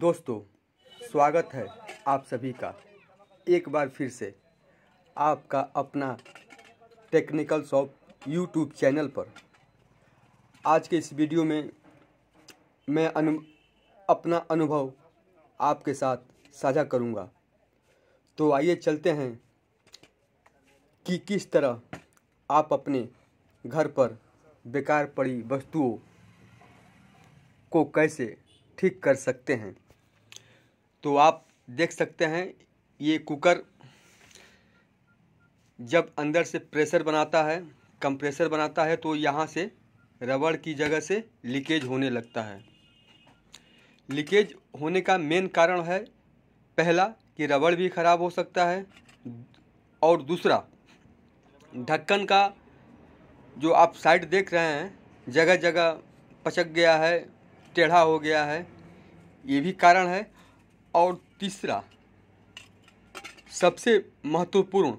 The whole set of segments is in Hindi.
दोस्तों स्वागत है आप सभी का एक बार फिर से आपका अपना टेक्निकल शॉप यूट्यूब चैनल पर आज के इस वीडियो में मैं अनु अपना अनुभव आपके साथ साझा करूंगा तो आइए चलते हैं कि किस तरह आप अपने घर पर बेकार पड़ी वस्तुओं को कैसे ठीक कर सकते हैं तो आप देख सकते हैं ये कुकर जब अंदर से प्रेशर बनाता है कंप्रेसर बनाता है तो यहाँ से रबड़ की जगह से लीकेज होने लगता है लीकेज होने का मेन कारण है पहला कि रबड़ भी ख़राब हो सकता है और दूसरा ढक्कन का जो आप साइड देख रहे हैं जगह जगह पचक गया है टेढ़ा हो गया है ये भी कारण है और तीसरा सबसे महत्वपूर्ण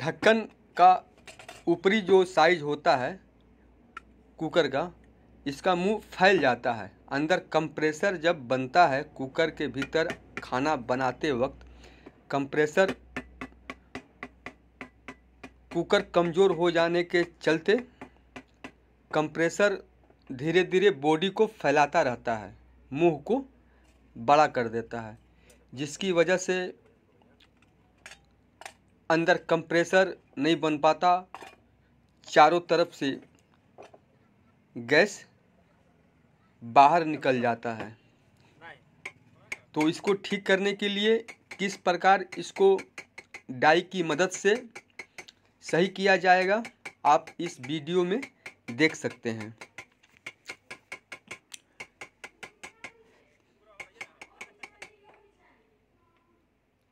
ढक्कन का ऊपरी जो साइज होता है कुकर का इसका मुंह फैल जाता है अंदर कंप्रेसर जब बनता है कुकर के भीतर खाना बनाते वक्त कंप्रेसर कुकर कमज़ोर हो जाने के चलते कंप्रेसर धीरे धीरे बॉडी को फैलाता रहता है मुंह को बड़ा कर देता है जिसकी वजह से अंदर कंप्रेसर नहीं बन पाता चारों तरफ से गैस बाहर निकल जाता है तो इसको ठीक करने के लिए किस प्रकार इसको डाई की मदद से सही किया जाएगा आप इस वीडियो में देख सकते हैं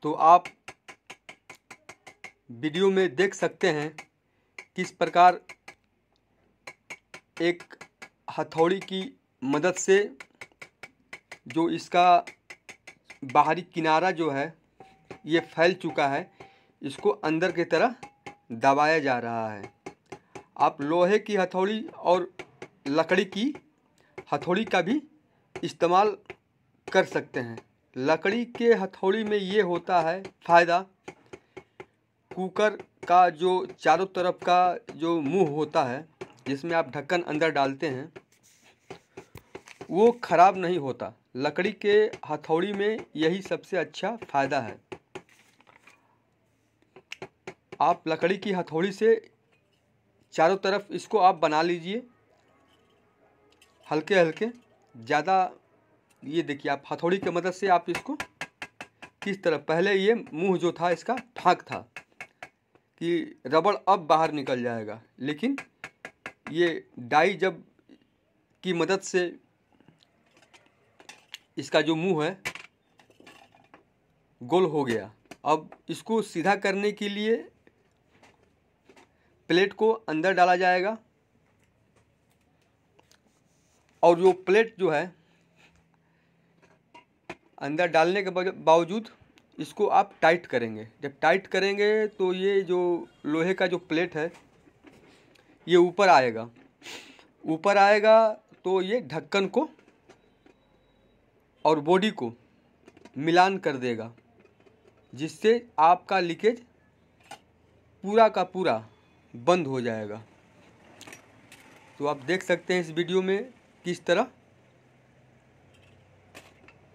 तो आप वीडियो में देख सकते हैं किस प्रकार एक हथौड़ी की मदद से जो इसका बाहरी किनारा जो है ये फैल चुका है इसको अंदर की तरह दबाया जा रहा है आप लोहे की हथौड़ी और लकड़ी की हथौड़ी का भी इस्तेमाल कर सकते हैं लकड़ी के हथौड़ी में ये होता है फ़ायदा कुकर का जो चारों तरफ का जो मुंह होता है जिसमें आप ढक्कन अंदर डालते हैं वो ख़राब नहीं होता लकड़ी के हथौड़ी में यही सबसे अच्छा फ़ायदा है आप लकड़ी की हथौड़ी से चारों तरफ इसको आप बना लीजिए हल्के हल्के ज़्यादा ये देखिए आप हथौड़ी की मदद से आप इसको किस तरह पहले ये मुंह जो था इसका फाँक था कि रबड़ अब बाहर निकल जाएगा लेकिन ये डाई जब की मदद से इसका जो मुंह है गोल हो गया अब इसको सीधा करने के लिए प्लेट को अंदर डाला जाएगा और जो प्लेट जो है अंदर डालने के बावजूद इसको आप टाइट करेंगे जब टाइट करेंगे तो ये जो लोहे का जो प्लेट है ये ऊपर आएगा ऊपर आएगा तो ये ढक्कन को और बॉडी को मिलान कर देगा जिससे आपका लीकेज पूरा का पूरा बंद हो जाएगा तो आप देख सकते हैं इस वीडियो में किस तरह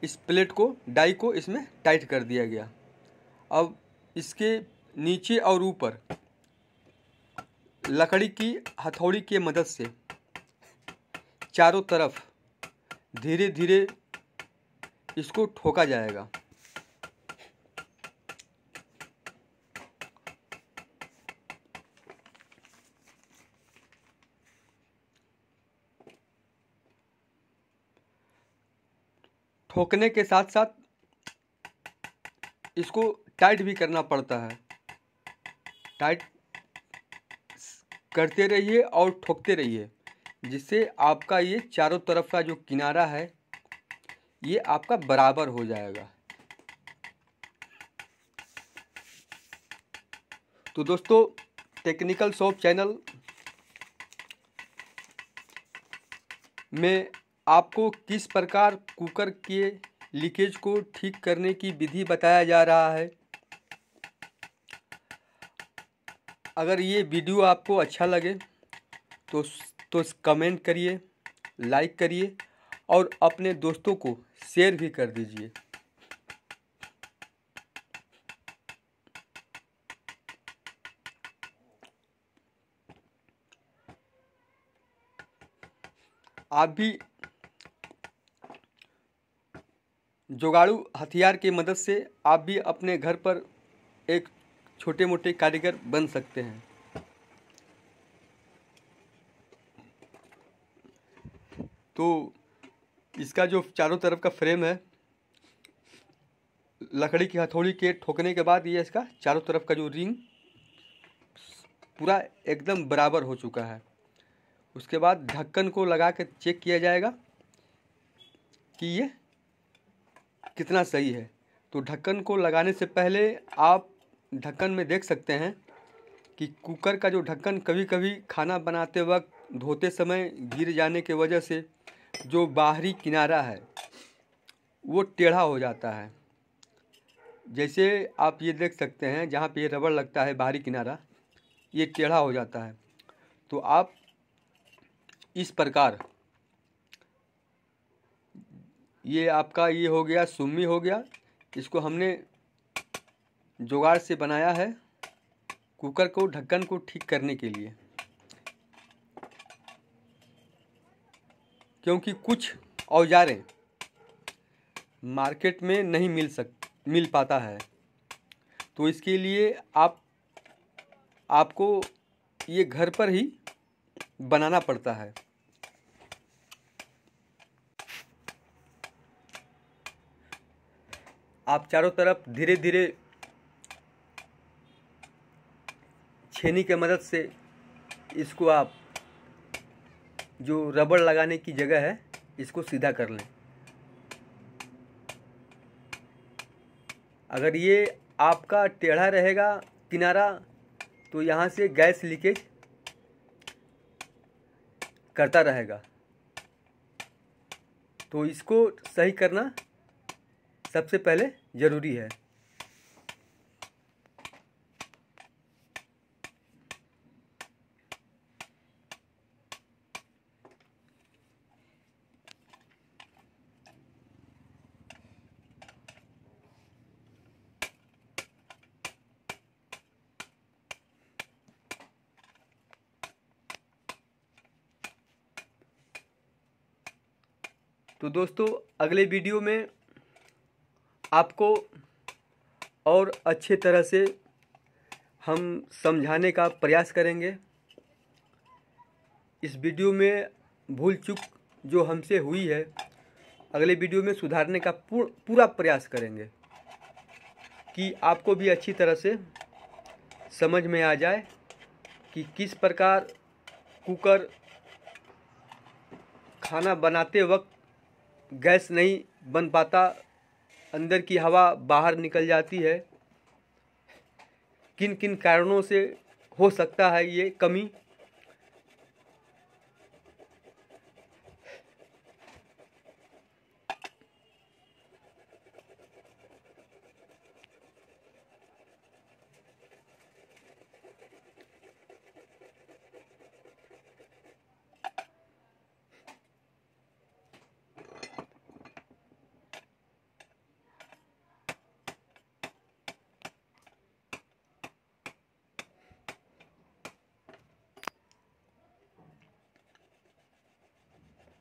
इस प्लेट को डाई को इसमें टाइट कर दिया गया अब इसके नीचे और ऊपर लकड़ी की हथौड़ी की मदद से चारों तरफ धीरे धीरे इसको ठोका जाएगा ठोकने के साथ साथ इसको टाइट भी करना पड़ता है टाइट करते रहिए और ठोकते रहिए जिससे आपका ये चारों तरफ का जो किनारा है ये आपका बराबर हो जाएगा तो दोस्तों टेक्निकल शॉप चैनल में आपको किस प्रकार कुकर के लीकेज को ठीक करने की विधि बताया जा रहा है अगर ये वीडियो आपको अच्छा लगे तो तो कमेंट करिए लाइक करिए और अपने दोस्तों को शेयर भी कर दीजिए आप भी जुगाड़ू हथियार की मदद से आप भी अपने घर पर एक छोटे मोटे कारीगर बन सकते हैं तो इसका जो चारों तरफ का फ्रेम है लकड़ी की हथौड़ी के ठोकने के बाद ये इसका चारों तरफ का जो रिंग पूरा एकदम बराबर हो चुका है उसके बाद ढक्कन को लगा के चेक किया जाएगा कि ये कितना सही है तो ढक्कन को लगाने से पहले आप ढक्कन में देख सकते हैं कि कुकर का जो ढक्कन कभी कभी खाना बनाते वक्त धोते समय गिर जाने के वजह से जो बाहरी किनारा है वो टेढ़ा हो जाता है जैसे आप ये देख सकते हैं जहाँ पे ये रबड़ लगता है बाहरी किनारा ये टेढ़ा हो जाता है तो आप इस प्रकार ये आपका ये हो गया सुम्मी हो गया इसको हमने जुगाड़ से बनाया है कुकर को ढक्कन को ठीक करने के लिए क्योंकि कुछ औजारें मार्केट में नहीं मिल सक मिल पाता है तो इसके लिए आप आपको ये घर पर ही बनाना पड़ता है आप चारों तरफ धीरे धीरे छेनी के मदद से इसको आप जो रबड़ लगाने की जगह है इसको सीधा कर लें अगर ये आपका टेढ़ा रहेगा किनारा तो यहाँ से गैस लीकेज करता रहेगा तो इसको सही करना सबसे पहले ज़रूरी है तो दोस्तों अगले वीडियो में आपको और अच्छे तरह से हम समझाने का प्रयास करेंगे इस वीडियो में भूल चूक जो हमसे हुई है अगले वीडियो में सुधारने का पूर, पूरा प्रयास करेंगे कि आपको भी अच्छी तरह से समझ में आ जाए कि किस प्रकार कुकर खाना बनाते वक्त गैस नहीं बन पाता अंदर की हवा बाहर निकल जाती है किन किन कारणों से हो सकता है ये कमी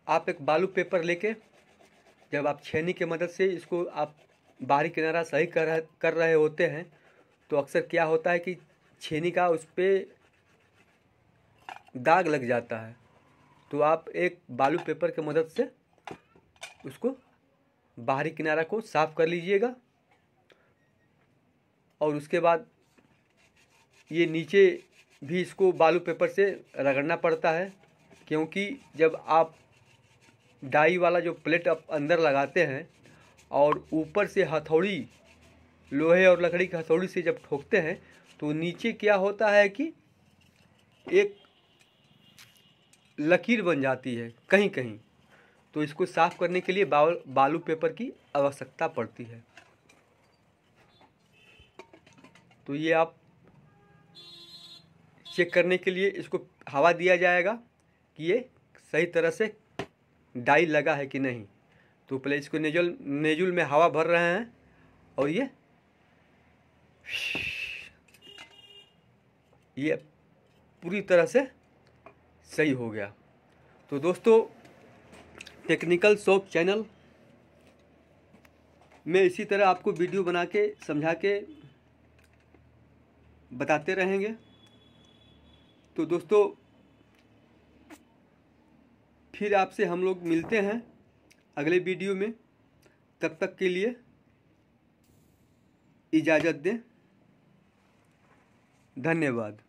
आप एक बालू पेपर लेके जब आप छेनी के मदद से इसको आप बाहरी किनारा सही कर कर रहे होते हैं तो अक्सर क्या होता है कि छेनी का उस पर दाग लग जाता है तो आप एक बालू पेपर के मदद से उसको बाहरी किनारा को साफ कर लीजिएगा और उसके बाद ये नीचे भी इसको बालू पेपर से रगड़ना पड़ता है क्योंकि जब आप डाई वाला जो प्लेट आप अंदर लगाते हैं और ऊपर से हथौड़ी लोहे और लकड़ी की हथौड़ी से जब ठोकते हैं तो नीचे क्या होता है कि एक लकीर बन जाती है कहीं कहीं तो इसको साफ करने के लिए बाल, बालू पेपर की आवश्यकता पड़ती है तो ये आप चेक करने के लिए इसको हवा दिया जाएगा कि ये सही तरह से डाई लगा है कि नहीं तो पहले इसको नेजुल नेजुल में हवा भर रहे हैं और ये ये पूरी तरह से सही हो गया तो दोस्तों टेक्निकल शॉप चैनल में इसी तरह आपको वीडियो बना के समझा के बताते रहेंगे तो दोस्तों फिर आपसे हम लोग मिलते हैं अगले वीडियो में तब तक के लिए इजाज़त दें धन्यवाद